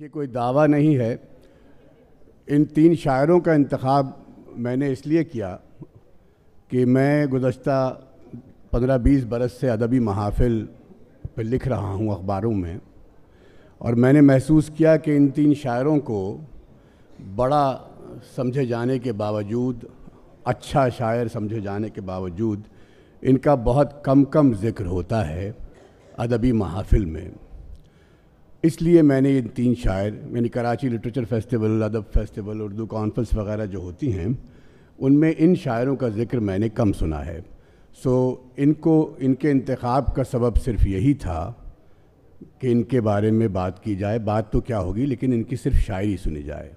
देखिए कोई दावा नहीं है इन तीन शायरों का इंतखब मैंने इसलिए किया कि मैं गुज्त पंद्रह बीस बरस से अदबी महाफिल पर लिख रहा हूँ अखबारों में और मैंने महसूस किया कि इन तीन शायरों को बड़ा समझे जाने के बावजूद अच्छा शायर समझे जाने के बावजूद इनका बहुत कम कम ज़िक्र होता है अदबी महाफिल में इसलिए मैंने इन तीन शायर यानी Karachi literature festival Adab festival Urdu conference वगैरह जो होती हैं उनमें इन शायरों का ज़िक्र मैंने कम सुना है सो इनको इनके इंतखब का सबब सिर्फ यही था कि इनके बारे में बात की जाए बात तो क्या होगी लेकिन इनकी सिर्फ शायरी सुनी जाए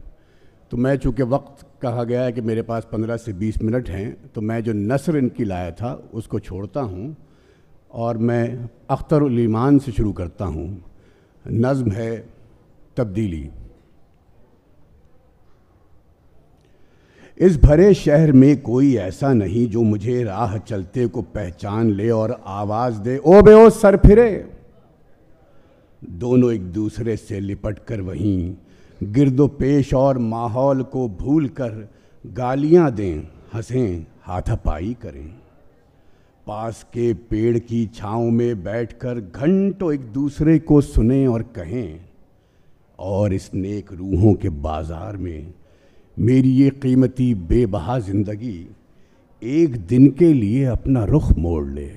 तो मैं चूँकि वक्त कहा गया है कि मेरे पास पंद्रह से बीस मिनट हैं तो मैं जो नसर इनकी लाया था उसको छोड़ता हूँ और मैं अख्तर ईमान से शुरू करता हूँ नज्म है तब्दीली इस भरे शहर में कोई ऐसा नहीं जो मुझे राह चलते को पहचान ले और आवाज़ दे ओ बे ओ सर फिरे दोनों एक दूसरे से लिपट कर वहीं गिरदो पेश और माहौल को भूल कर गालियाँ दें हंसें हाथापाई करें पास के पेड़ की छाँव में बैठकर घंटों एक दूसरे को सुने और कहें और इस नेक रूहों के बाज़ार में मेरी ये कीमती बेबहा ज़िंदगी एक दिन के लिए अपना रुख मोड़ ले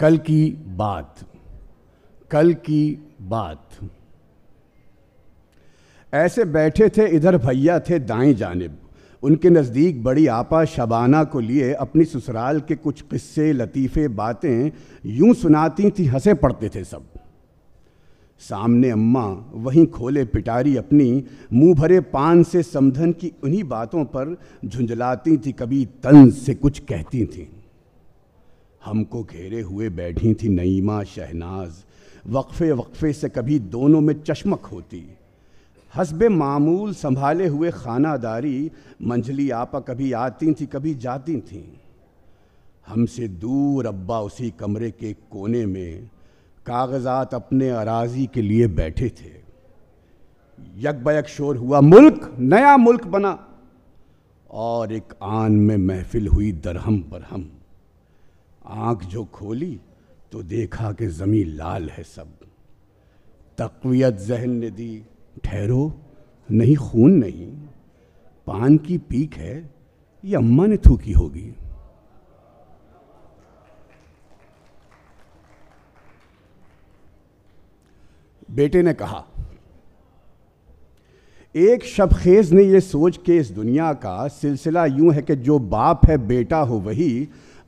कल की बात कल की बात ऐसे बैठे थे इधर भैया थे दाई जानब उनके नज़दीक बड़ी आपा शबाना को लिए अपनी ससुराल के कुछ किस्से लतीफ़े बातें यूं सुनाती थी हंसे पड़ते थे सब सामने अम्मा वहीं खोले पिटारी अपनी मुंह भरे पान से समधन की उन्हीं बातों पर झुंझलाती थी कभी तंज से कुछ कहती थीं हमको घेरे हुए बैठी थी नईमा शहनाज वक्फ़े वक्फ़े से कभी दोनों में चश्मक होती हसब मामूल संभाले हुए खानादारी मंजली आपा कभी आती थी कभी जाती थीं हमसे दूर अब्बा उसी कमरे के कोने में कागजात अपने अराजी के लिए बैठे थे यक बयक शोर हुआ मुल्क नया मुल्क बना और एक आन में महफिल हुई दरहम बरहम आंख जो खोली तो देखा कि जमी लाल है सब तकवीत जहन ने दी ठहरो नहीं खून नहीं पान की पीक है ये अम्मा ने थूकी होगी बेटे ने कहा एक शबखेज ने यह सोच के इस दुनिया का सिलसिला यूं है कि जो बाप है बेटा हो वही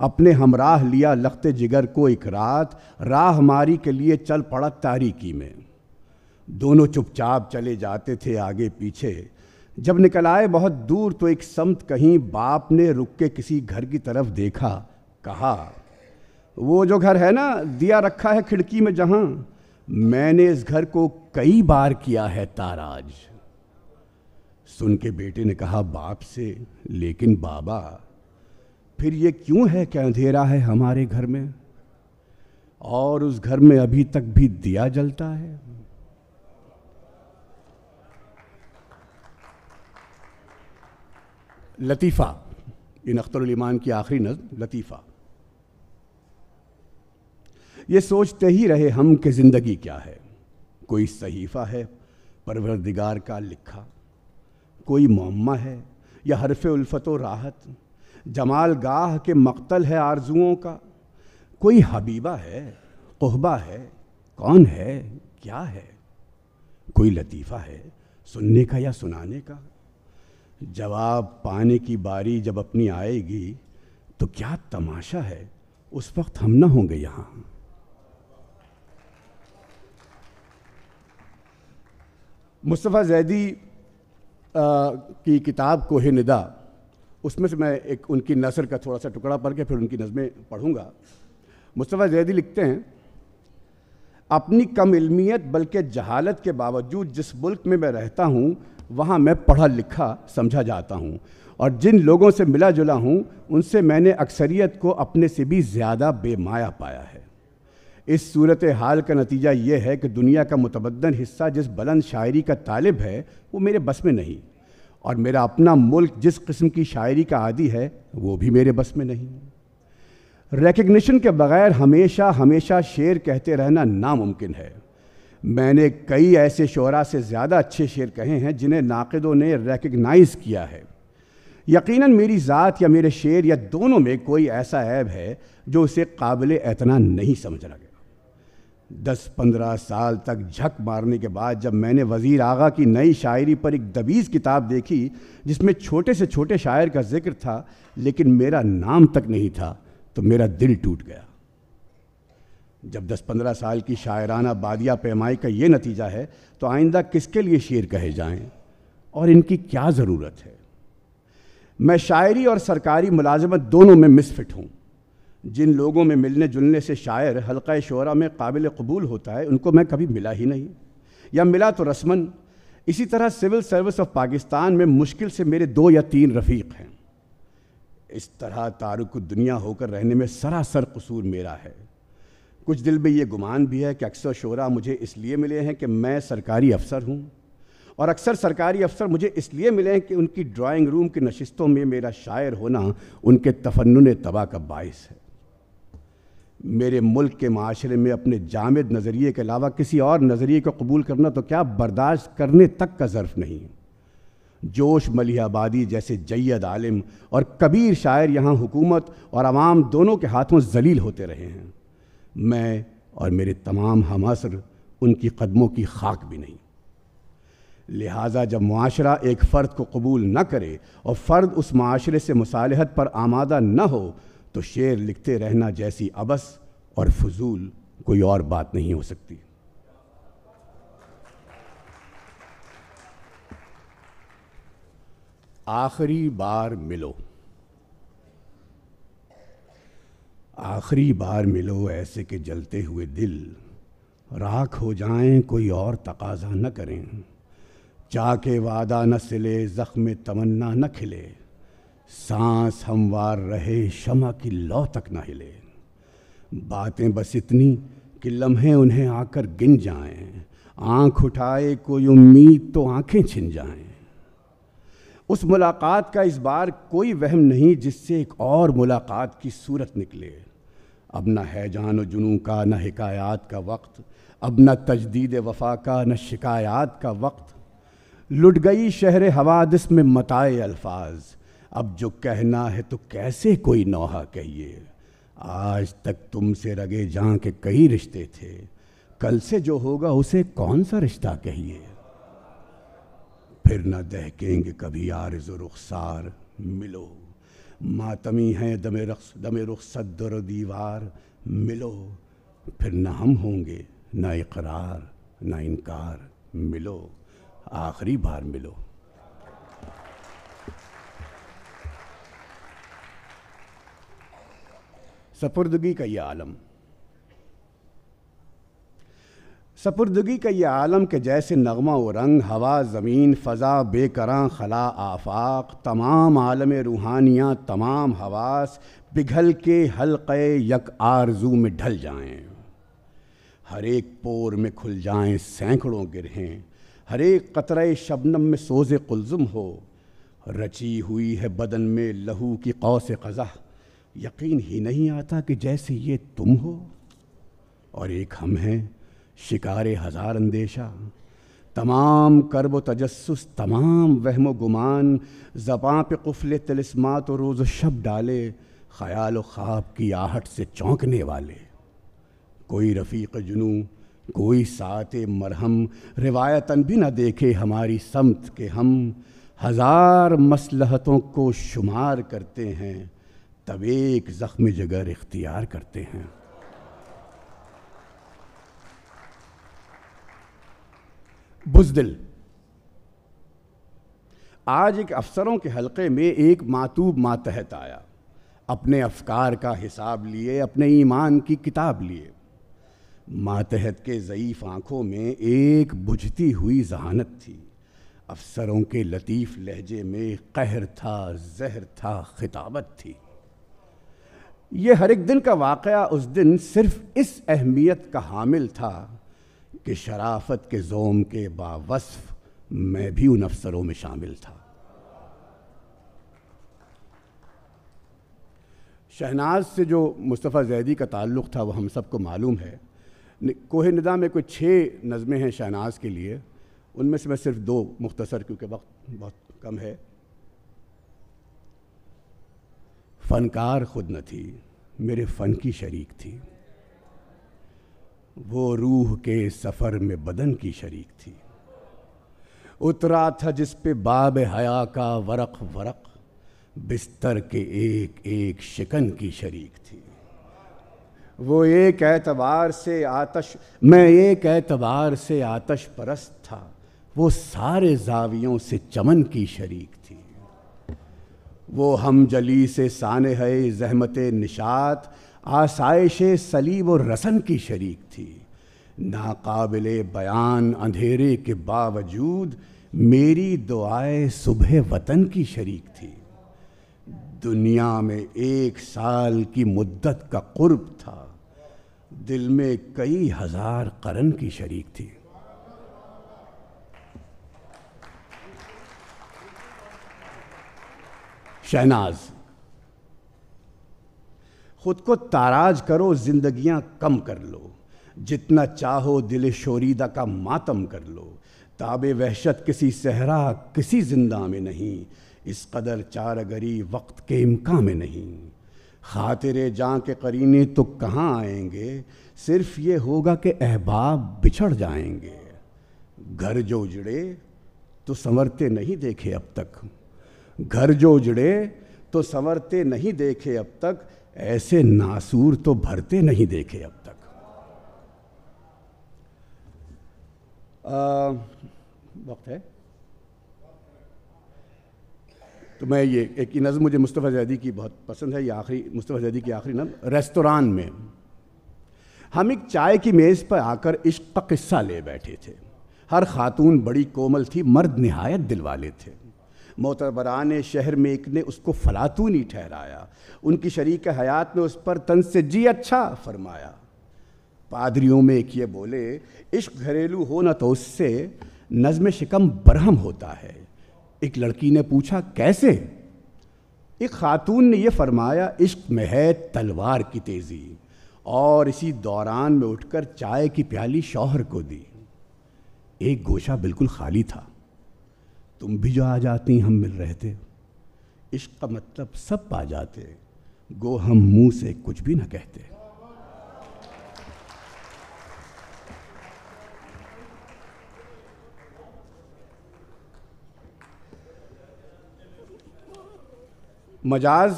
अपने हमराह लिया लखते जिगर को एक रात राह मारी के लिए चल पड़ा तारीकी में दोनों चुपचाप चले जाते थे आगे पीछे जब निकल आए बहुत दूर तो एक समत कहीं बाप ने रुक के किसी घर की तरफ देखा कहा वो जो घर है ना दिया रखा है खिड़की में जहां मैंने इस घर को कई बार किया है ताराज सुन के बेटे ने कहा बाप से लेकिन बाबा फिर ये क्यों है क्या अंधेरा है हमारे घर में और उस घर में अभी तक भी दिया जलता है लतीफ़ा इन अख्तरमान की आखिरी नज़म लतीफ़ा ये सोचते ही रहे हम कि ज़िंदगी क्या है कोई सहीफ़ा है परवरदिगार का लिखा कोई मम्मा है या हरफ उल्फत राहत जमाल गाह के मकतल है आरजुओं का कोई हबीबा है कोहबा है कौन है क्या है कोई लतीफ़ा है सुनने का या सुनाने का जवाब पाने की बारी जब अपनी आएगी तो क्या तमाशा है उस वक्त हम ना होंगे यहाँ मुस्तफ़ा जैदी की किताब कोहे निदा उसमें से मैं एक उनकी नसर का थोड़ा सा टुकड़ा पढ़ के फिर उनकी नज़में पढ़ूँगा मुस्तफ़ा जैदी लिखते हैं अपनी कम इल्मियत बल्कि जहालत के बावजूद जिस मुल्क में मैं रहता हूँ वहाँ मैं पढ़ा लिखा समझा जाता हूँ और जिन लोगों से मिला जुला हूँ उनसे मैंने अक्सरियत को अपने से भी ज़्यादा बेमाया पाया है इस सूरत हाल का नतीजा ये है कि दुनिया का मतबदन हिस्सा जिस बुलंद शायरी का तालब है वो मेरे बस में नहीं और मेरा अपना मुल्क जिस किस्म की शायरी का आदि है वो भी मेरे बस में नहीं रिकग्निशन के बगैर हमेशा हमेशा शेर कहते रहना नामुमकिन है मैंने कई ऐसे शोरा से ज़्यादा अच्छे शेर कहे हैं जिन्हें नाकदों ने रेकग्नाइज़ किया है यकीनन मेरी ज़ात या मेरे शेर या दोनों में कोई ऐसा ऐब है जो उसे काबिल एतना नहीं समझ गया दस पंद्रह साल तक झक मारने के बाद जब मैंने वज़ीर आगा की नई शायरी पर एक दबीज़ किताब देखी जिसमें छोटे से छोटे शायर का जिक्र था लेकिन मेरा नाम तक नहीं था तो मेरा दिल टूट गया जब 10-15 साल की शायराना बादिया पैमाई का ये नतीजा है तो आइंदा किसके लिए शेर कहे जाएं और इनकी क्या ज़रूरत है मैं शायरी और सरकारी मुलाजमत दोनों में मिसफिट हूँ जिन लोगों में मिलने जुलने से शायर हल्का शोरा में काबिल कबूल होता है उनको मैं कभी मिला ही नहीं या मिला तो रस्मन इसी तरह सिविल सर्विस ऑफ पाकिस्तान में मुश्किल से मेरे दो या तीन रफ़ीक हैं इस तरह तारुक दुनिया होकर रहने में सरासर कसूर मेरा है कुछ दिल में ये गुमान भी है कि अक्सर शोरा मुझे इसलिए मिले हैं कि मैं सरकारी अफसर हूँ और अक्सर सरकारी अफसर मुझे इसलिए मिले हैं कि उनकी ड्राइंग रूम की नशस्तों में मेरा शायर होना उनके तफन्न तबाह का बायस है मेरे मुल्क के माशरे में अपने जामद नज़रिए के अलावा किसी और नज़रिए को कबूल करना तो क्या बर्दाश्त करने तक का ज़र्फ़ नहीं जोश मलियाबादी जैसे जैद आलिम और कबीर शायर यहाँ हुकूमत और आवाम दोनों के हाथों जलील होते रहे हैं मैं और मेरे तमाम हमसर उनकी कदमों की खाक भी नहीं लिहाजा जब माशरा एक फ़र्द को कबूल न करे और फ़र्द उस माशरे से मुसालहत पर आमादा न हो तो शेर लिखते रहना जैसी अबस और फजूल कोई और बात नहीं हो सकती आखिरी बार मिलो आखिरी बार मिलो ऐसे के जलते हुए दिल राख हो जाएं कोई और तकाजा न करें चाके वादा न सिले ज़ख्म तमन्ना न खिले सांस हमवार रहे शमा की लौ तक न हिले बातें बस इतनी कि लम्हे उन्हें आकर गिन जाएं आंख उठाए कोई उम्मीद तो आंखें छिन जाएं उस मुलाकात का इस बार कोई वहम नहीं जिससे एक और मुलाकात की सूरत निकले अब ना है जान जुनू का न हिकायात का वक्त अब न तजदीद वफा का न शिकायात का वक्त लुट गई शहर हवादस में मताए अल्फाज अब जो कहना है तो कैसे कोई नौहा कहिए आज तक तुमसे रगे जहाँ के कई रिश्ते थे कल से जो होगा उसे कौन सा रिश्ता कहिए फिर न दहकेंगे कभी आरज रुखसार मिलो मातमी हैं दमे रख्स दमे रुखसत दीवार मिलो फिर न हम होंगे न इकरार न इनकार मिलो आखिरी बार मिलो सपुर्दगी का ये आलम सपुरदगी का ये आलम के जैसे नगमा व रंग हवा ज़मीन फ़ज़ा बेकर खला आफाक तमाम आलम रूहानियाँ तमाम हवास पिघल के हल्के यक आरजू में ढल जाएँ हर एक पोर में खुल जाएँ सैकड़ों गिरहें हर एक कतरे शबनम में सोज कुलजुम हो रची हुई है बदन में लहू की से कज़ा यकीन ही नहीं आता कि जैसे ये तुम हो और एक हम हैं शिकारे हजार अंदेशा तमाम करब तजस्सुस तमाम वहम गुमान जबाँ पे कुफले तलिस्मात और रोज़ शब डाले ख्याल ख्वाब की आहट से चौंकने वाले कोई रफ़ीक जुनू कोई सात मरहम रिवायतन भी न देखे हमारी समत के हम हज़ार मसलहतों को शुमार करते हैं तब एक ज़ख्म जगर इख्तियार करते हैं बुजदिल आज एक अफसरों के हलक़े में एक मातूब मातहत आया अपने अफकार का हिसाब लिए अपने ईमान की किताब लिए मातहत के ज़यीफ़ आँखों में एक बुझती हुई जहानत थी अफसरों के लतीफ़ लहजे में कहर था जहर था खिताबत थी ये हर एक दिन का वाक़ उस दिन सिर्फ़ इस अहमियत का हामिल था कि शराफत के जोम के बावसफ़ मैं भी उन अफसरों में शामिल था शहनाज से जो मुस्तफ़ा जैदी का ताल्लुक़ था वह हम सबको मालूम है कोहे निदा में कोई छः नज़में हैं शहनाज के लिए उनमें से मैं सिर्फ दो मुख्तसर क्योंकि वक्त बहुत कम है फ़नकार ख़ुद न थी मेरे फ़न की शरीक थी वो रूह के सफ़र में बदन की शरीक थी उतरा था जिस पे बाब हया का वरक वरक बिस्तर के एक एक शिकन की शरीक थी वो एक एतबार से आतश मैं एक एतबार से आतश परस्त था वो सारे जावियों से चमन की शरीक थी वो हम जली से सान है जहमत निशात आसाइश सलीब और रसन की शरीक थी नाकाबिल बयान अंधेरे के बावजूद मेरी दुआए सुबह वतन की शरीक थी दुनिया में एक साल की मुद्दत का कुर्ब था दिल में कई हज़ार करण की शरीक थी शहनाज खुद को ताराज करो जिंदगियां कम कर लो जितना चाहो दिल शोरीदा का मातम कर लो ताब वहशत किसी सहरा किसी जिंदा में नहीं इस कदर चारगरी वक्त के इम्का में नहीं खातिर जाँ के करीने तो कहाँ आएंगे सिर्फ ये होगा कि अहबाब बिछड़ जाएंगे घर जो उजड़े तो संवरते नहीं देखे अब तक घर जो उजड़े तो संवरते नहीं देखे अब तक ऐसे नासूर तो भरते नहीं देखे अब तक वक्त है तो मैं ये एक नज़म मुझे मुस्तफ़ा जैदी की बहुत पसंद है ये आखिरी मुस्तफ़ा जैदी की आखिरी नज़म रेस्तोरान में हम एक चाय की मेज़ पर आकर इश्क का किस्सा ले बैठे थे हर खातून बड़ी कोमल थी मर्द नहायत दिलवाले थे मोतबरान शहर में एक ने उसको फलातूनी ठहराया उनकी शरीक हयात ने उस पर तन से जी अच्छा फरमाया पादरियों में एक ये बोले इश्क घरेलू हो ना तो उससे नज़म शिकम बरहम होता है एक लड़की ने पूछा कैसे एक खातून ने यह फरमाया इश्क में है तलवार की तेज़ी और इसी दौरान में उठकर चाय की प्याली शौहर को दी एक गोशा बिल्कुल खाली था तुम भी जो आ जाती हम मिल रहे थे इश्क का मतलब सब पा जाते गो हम मुंह से कुछ भी ना कहते मजाज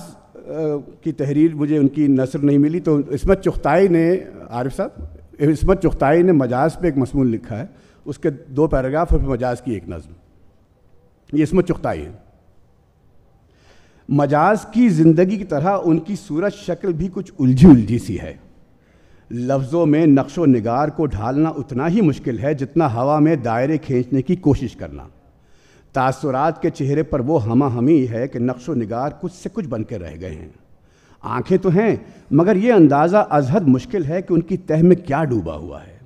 की तहरीर मुझे उनकी नसर नहीं मिली तो इसमत चुख्ताई ने आरिफ साहब इसमत चुख्ताई ने मजाज पे एक मसमून लिखा है उसके दो पैराग्राफ और मजाज की एक नज़म ये इसमें चुकताई है मजाज की ज़िंदगी की तरह उनकी सूरत शक्ल भी कुछ उलझी उलझी सी है लफ्ज़ों में नक्शो नगार को ढालना उतना ही मुश्किल है जितना हवा में दायरे खींचने की कोशिश करना तासुरात के चेहरे पर वो हम हमी है कि नक्श नगार कुछ से कुछ बन के रह गए हैं आंखें तो हैं मगर ये अंदाज़ा अजहद मुश्किल है कि उनकी तह में क्या डूबा हुआ है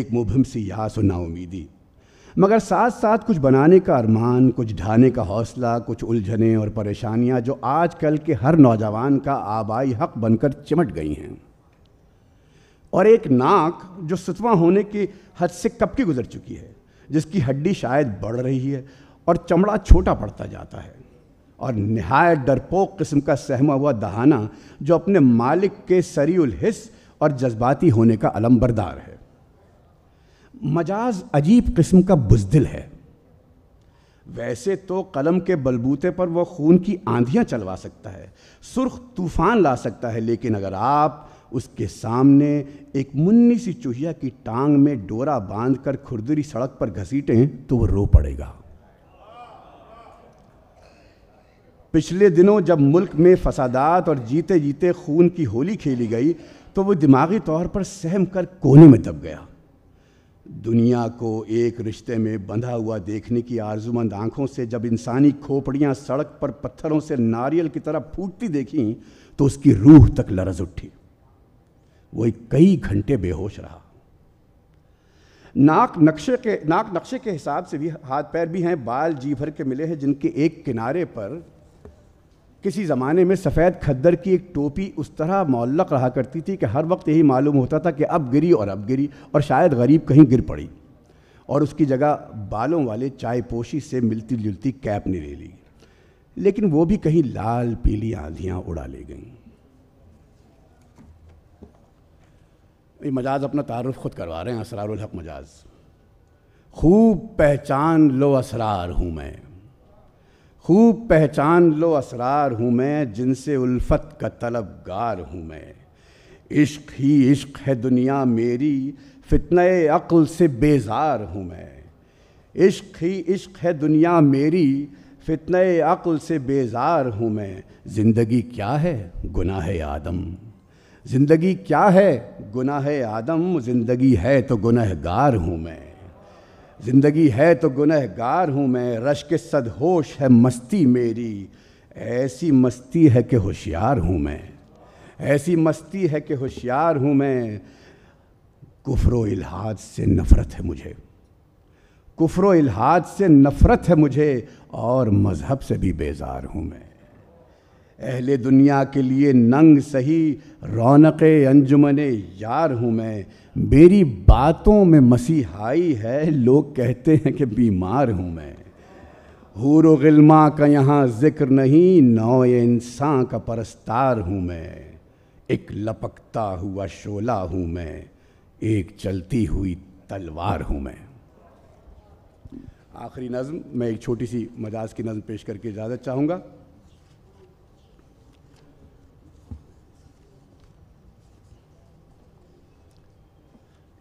एक मुभम सी यहाँ सुना उम्मीदी मगर साथ साथ कुछ बनाने का अरमान कुछ ढाने का हौसला कुछ उलझने और परेशानियां जो आजकल के हर नौजवान का आबाई हक बनकर चिमट गई हैं और एक नाक जो सतवा होने की हद से कब की गुजर चुकी है जिसकी हड्डी शायद बढ़ रही है और चमड़ा छोटा पड़ता जाता है और नहायत डरपोक किस्म का सहमा हुआ दहाना जो अपने मालिक के सरील और जज्बाती होने का अलम बरदार है मजाज अजीब किस्म का बुजदिल है वैसे तो कलम के बलबूते पर वह खून की आंधियां चलवा सकता है सुर्ख तूफान ला सकता है लेकिन अगर आप उसके सामने एक मुन्नी सी चूहिया की टांग में डोरा बांध कर खुरदरी सड़क पर घसीटें तो वो रो पड़ेगा पिछले दिनों जब मुल्क में फसादात और जीते जीते खून की होली खेली गई तो वो दिमागी तौर पर सहम कर कोने में दब गया दुनिया को एक रिश्ते में बंधा हुआ देखने की आरजूमंद आंखों से जब इंसानी खोपड़ियां सड़क पर पत्थरों से नारियल की तरह फूटती देखी तो उसकी रूह तक लरज उठी वो एक कई घंटे बेहोश रहा नाक नक्शे के नाक नक्शे के हिसाब से भी हाथ पैर भी हैं बाल जी भर के मिले हैं जिनके एक किनारे पर किसी ज़माने में सफ़ेद खद्दर की एक टोपी उस तरह मौलक रहा करती थी कि हर वक्त यही मालूम होता था कि अब गिरी और अब गिरी और शायद गरीब कहीं गिर पड़ी और उसकी जगह बालों वाले चाय पोशी से मिलती जुलती कैप ने ले ली लेकिन वो भी कहीं लाल पीली आंधियाँ उड़ा ले गईं ये मजाज अपना तारफ़ ख़ुद करवा रहे हैं असरार हक मजाज खूब पहचान लो असरार हूँ मैं खूब पहचान लो असरार हूँ मैं जिनसे उल्फत का तलबगार हूँ मैं इश्क ही इश्क है दुनिया मेरी फितन अक्ल से बेजार हूँ मैं इश्क ही इश्क है दुनिया मेरी फितन अक्ल से बेजार हूँ मैं ज़िंदगी क्या है गुनाह आदम ज़िंदगी क्या है गुनाह आदम ज़िंदगी है तो गुनहगार हूँ मैं जिंदगी है तो गुनहगार हूँ मैं रश के सदहोश है मस्ती मेरी ऐसी मस्ती है कि होशियार हूँ मैं ऐसी मस्ती है कि होशियार हूँ मैं कुफरो इलाहाद से नफ़रत है मुझे कुफरो इलाहाद से नफ़रत है मुझे और मज़हब से भी बेज़ार हूँ मैं अहले दुनिया के लिए नंग सही रौनक अंजुमन यार हूँ मैं मेरी बातों में मसीहाई है लोग कहते हैं कि बीमार हूँ मैं हूर गिल्मा का यहाँ ज़िक्र नहीं नौ इंसान का परस्तार हूँ मैं एक लपकता हुआ शोला हूँ मैं एक चलती हुई तलवार हूँ मैं आखिरी नज़म मैं एक छोटी सी मजाज की नज़म पेश करके इजाज़त चाहूँगा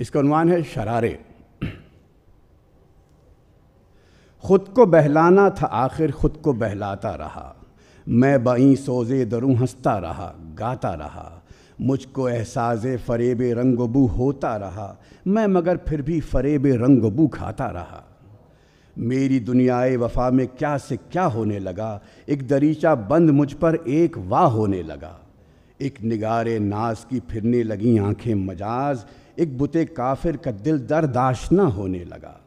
इसका अनुमान है शरारे खुद को बहलाना था आखिर खुद को बहलाता रहा मैं बई सोजे दरूँ हंसता रहा गाता रहा मुझको एहसास फरेब रंग बू होता रहा मैं मगर फिर भी फरेब रंग बू खाता रहा मेरी दुनियाए वफा में क्या से क्या होने लगा एक दरीचा बंद मुझ पर एक वाह होने लगा एक निगार नाज की फिरने लगी आंखें मजाज एक बुते काफिर का दिल दर्दाश्त ना होने लगा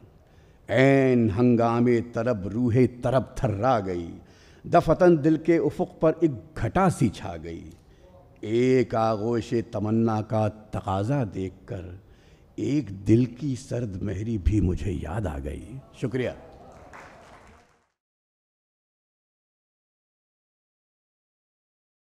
ऐन हंगामे तरब रूहे तरब थर्रा गई दफतन दिल के उफुक पर एक घटा सी छा गई एक आगोश तमन्ना का तकाजा देखकर एक दिल की सर्द महरी भी मुझे याद आ गई शुक्रिया